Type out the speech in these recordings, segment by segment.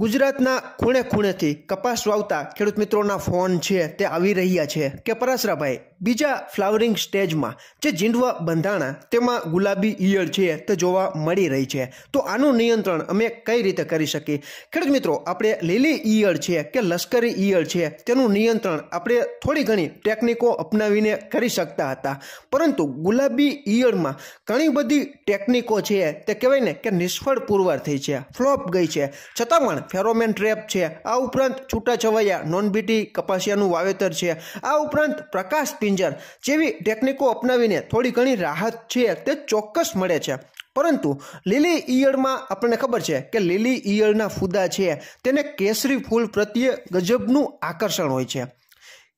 ગુજરાતના ખૂણે ખૂણેથી કપાસ વાવતા ખેડૂત મિત્રોના ફોન છે તે આવી રહ્યા છે કે પરાશરાભાઈ બીજા ફ્લાવરિંગ સ્ટેજમાં જે જીંડવા બંધાણા તેમાં ગુલાબી ઈયળ છે તે જોવા મળી રહી છે તો આનું નિયંત્રણ અમે કઈ રીતે કરી શકીએ ખેડૂત મિત્રો આપણે લીલી ઈયળ છે કે લશ્કરી ઈયળ છે તેનું નિયંત્રણ આપણે થોડી ઘણી ટેકનિકો અપનાવીને કરી શકતા હતા પરંતુ ગુલાબી ઈયળમાં ઘણી બધી ટેકનિકો છે તે કહેવાય ને કે નિષ્ફળ પુરવાર થઈ છે ફ્લોપ ગઈ છે છતાં પણ ફેરોમેન ટ્રેપ છે આ ઉપરાંત છૂટાછવાયા નોનબીટી કપાસિયાનું વાવેતર છે આ ઉપરાંત પ્રકાશ પિંજર જેવી ટેકનિકો અપનાવીને થોડી ઘણી રાહત છે તે ચોક્કસ મળે છે પરંતુ લીલી ઈયળમાં આપણને ખબર છે કે લીલી ઈયળના ફૂદા છે તેને કેસરી ફૂલ પ્રત્યે ગજબનું આકર્ષણ હોય છે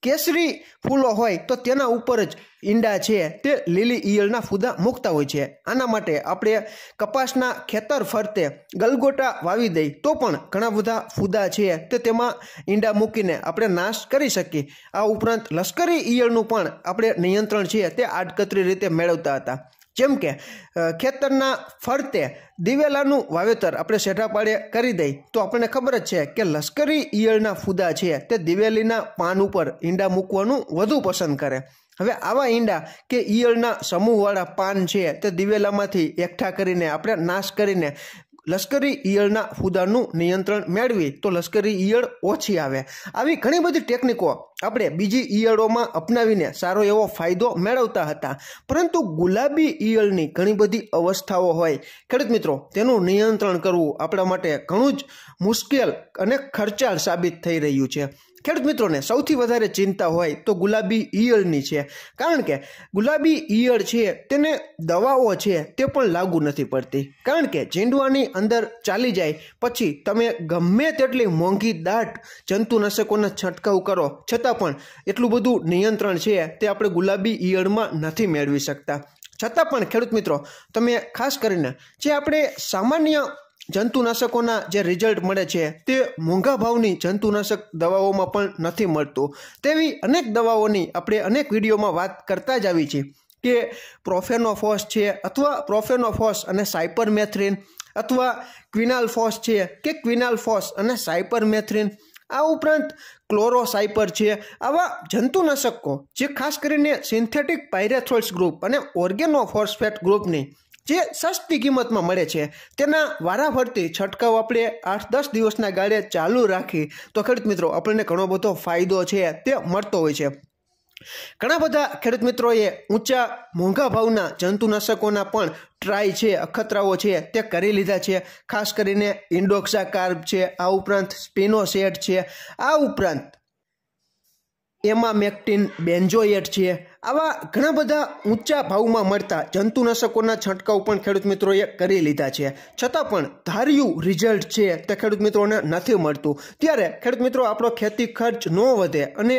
કેસરી ફૂલો હોય તો તેના ઉપર જ ઈંડા છે તે લીલી ઈયળના ફૂદા મૂકતા હોય છે આના માટે આપણે કપાસના ખેતર ફરતે ગલગોટા વાવી દઈ તો પણ ઘણા બધા ફૂદા છે તે તેમાં ઈંડા મૂકીને આપણે નાશ કરી શકીએ આ ઉપરાંત લશ્કરી ઈયળનું પણ આપણે નિયંત્રણ છે તે આડકતરી રીતે મેળવતા હતા જેમ કે ખેતરના ફરતે દિવેલાનું વાવેતર આપણે શેઠાપાળે કરી દઈ તો આપણને ખબર જ છે કે લશ્કરી ઈયળના ફૂદા છે તે દિવેલીના પાન ઉપર ઈંડા મૂકવાનું વધુ પસંદ કરે હવે આવા ઈંડા કે ઈયળના સમૂહવાળા પાન છે તે દિવેલામાંથી એકઠા કરીને આપણે નાશ કરીને લશ્કરી ઈયળના ફુદાનું નિયંત્રણ મેળવી તો લશ્કરી ઈયળ ઓછી આવે આવી ઘણી બધી ટેકનિકો આપણે બીજી ઈયળોમાં અપનાવીને સારો એવો ફાયદો મેળવતા હતા પરંતુ ગુલાબી ઈયળની ઘણી બધી અવસ્થાઓ હોય ખેડૂત મિત્રો તેનું નિયંત્રણ કરવું આપણા માટે ઘણું જ મુશ્કેલ અને ખર્ચાળ સાબિત થઈ રહ્યું છે ખેડૂત મિત્રોને સૌથી વધારે ચિંતા હોય તો ગુલાબી ઈયળની છે કારણ કે ગુલાબી ઈયળ છે તેને દવાઓ છે તે પણ લાગુ નથી પડતી કારણ કે ઝીંડવાની અંદર ચાલી જાય પછી તમે ગમે તેટલી મોંઘી દાટ જંતુનાશકોના છંટકાવ કરો છતાં પણ એટલું બધું નિયંત્રણ છે તે આપણે ગુલાબી ઈયળમાં નથી મેળવી શકતા છતાં પણ ખેડૂત મિત્રો તમે ખાસ કરીને જે આપણે સામાન્ય જંતુનાશકોના જે રિઝલ્ટ મળે છે તે મોંઘા ભાવની જંતુનાશક દવાઓમાં પણ નથી મળતું તેવી અનેક દવાઓની આપણે અનેક વિડીયોમાં વાત કરતા જ આવી છે કે પ્રોફેનોફોસ છે અથવા પ્રોફેનોફોસ અને સાયપરમેથ્રિન અથવા ક્વિનાલફોસ છે કે ક્વિનાલફોસ અને સાયપરમેથ્રિન આ ઉપરાંત ક્લોરોસાયપર છે આવા જંતુનાશકો જે ખાસ કરીને સિન્થેટિક પાયરેથોલ્સ ગ્રુપ અને ઓર્ગેનોફોસ્ફેટ ગ્રુપની જે સસ્તી કિંમતમાં મળે છે તેના વારાફરતી છંટકાવ આપણે આઠ દસ દિવસના ગાળે ચાલુ રાખી તો ખેડૂત મિત્રો આપણને ઘણો બધો ફાયદો છે તે મળતો હોય છે ઘણા બધા ખેડૂત મિત્રોએ ઊંચા મોંઘા ભાવના જંતુનાશકોના પણ ટ્રાય છે અખતરાઓ છે તે કરી લીધા છે ખાસ કરીને ઇન્ડોક્સા કાર્બ છે આ ઉપરાંત સ્પિનોસેટ છે આ ઉપરાંત એમામેક્ટિન બેન્જોએટ છે આવા ઘણા બધા ઊંચા ભાવમાં મળતા જંતુનાશકોના છંટકાવ પણ ખેડૂત મિત્રોએ કરી લીધા છે છતાં પણ ધાર્યું રિઝલ્ટ છે તે ખેડૂત મિત્રોને નથી મળતું ત્યારે ખેડૂત મિત્રો આપણો ખેતી ખર્ચ ન વધે અને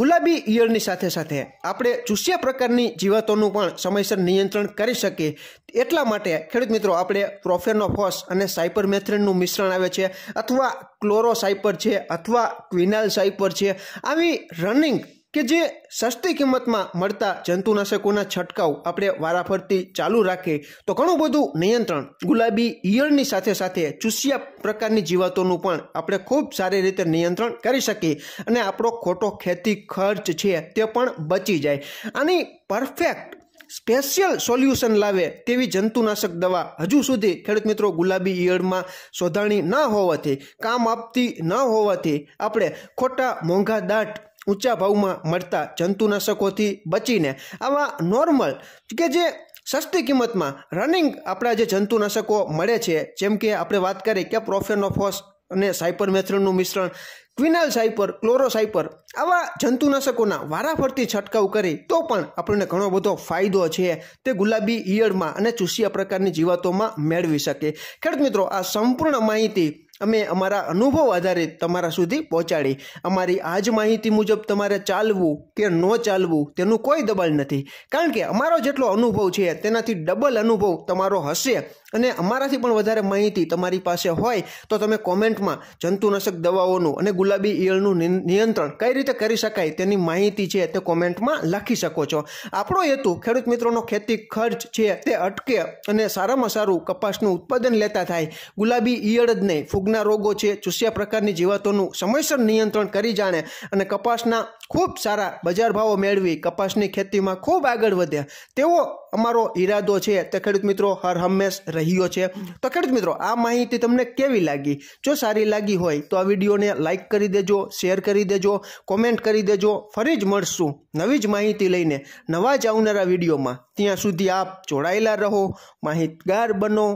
ગુલાબી ઈયળની સાથે સાથે આપણે ચૂસ્યા પ્રકારની જીવાતોનું પણ સમયસર નિયંત્રણ કરી શકીએ એટલા માટે ખેડૂત મિત્રો આપણે પ્રોફેનોફોસ અને સાયપરમેથ્રિનનું મિશ્રણ આવે છે અથવા ક્લોરોસાઇપર છે અથવા ક્વિનાલ સાયપર છે આવી રનિંગ કે જે સસ્તી કિંમતમાં મળતા જંતુનાશકોના છંટકાવ આપણે વારાફરતી ચાલુ રાખીએ તો ઘણું બધું નિયંત્રણ ગુલાબી ઈયળની સાથે સાથે ચૂસિયા પ્રકારની જીવાતોનું પણ આપણે ખૂબ સારી રીતે નિયંત્રણ કરી શકીએ અને આપણો ખોટો ખેતી ખર્ચ છે તે પણ બચી જાય આની પરફેક્ટ સ્પેશિયલ સોલ્યુશન લાવે તેવી જંતુનાશક દવા હજુ સુધી ખેડૂત મિત્રો ગુલાબી ઈયળમાં શોધાણી ન હોવાથી કામ આપતી ન હોવાથી આપણે ખોટા મોંઘા દાંટ ઊંચા ભાવમાં મળતા જંતુનાશકોથી બચીને આવા નોર્મલ કે જે સસ્તી કિંમતમાં રનિંગ આપણા જે જંતુનાશકો મળે છે જેમ કે આપણે વાત કરીએ કે પ્રોફેનોફોસ અને સાયપરમેથ્રિનનું મિશ્રણ ક્વિનાલ સાયપર ક્લોરોસાયપર આવા જંતુનાશકોના વારાફરતી છંટકાવ કરી તો પણ આપણને ઘણો બધો ફાયદો છે તે ગુલાબી ઈયળમાં અને ચૂસિયા પ્રકારની જીવાતોમાં મેળવી શકે ખેડૂત મિત્રો આ સંપૂર્ણ માહિતી અમે અમારા અનુભવ આધારિત તમારા સુધી પહોંચાડી અમારી આ જ માહિતી મુજબ તમારે ચાલવું કે ન ચાલવું તેનું કોઈ દબાણ નથી કારણ કે અમારો જેટલો અનુભવ છે તેનાથી ડબલ અનુભવ તમારો હશે અને અમારાથી પણ વધારે માહિતી તમારી પાસે હોય તો તમે કોમેન્ટમાં જંતુનાશક દવાઓનું અને ગુલાબી ઈયળનું નિયંત્રણ કઈ રીતે કરી શકાય તેની માહિતી છે તે કોમેન્ટમાં લખી શકો છો આપણો હેતુ ખેડૂત મિત્રોનો ખેતી ખર્ચ છે તે અટકે અને સારામાં સારું કપાસનું ઉત્પાદન લેતા થાય ગુલાબી ઈયળ જ નહીં ફૂગના રોગો છે ચૂસ્યા પ્રકારની જીવાતોનું સમયસર નિયંત્રણ કરી જાણે અને કપાસના ખૂબ સારા બજાર ભાવો મેળવી કપાસની ખેતીમાં ખૂબ આગળ વધે તેવો અમારો ઈરાદો છે તે ખેડૂત મિત્રો હર હંમેશ રહ્યો છે તો ખેડૂત મિત્રો આ માહિતી તમને કેવી લાગી જો સારી લાગી હોય તો આ વિડીયોને લાઇક કરી દેજો શેર કરી દેજો કોમેન્ટ કરી દેજો ફરી જ મળશું નવી જ માહિતી લઈને નવા જ આવનારા વિડીયોમાં ત્યાં સુધી આપ જોડાયેલા રહો માહિતગાર બનો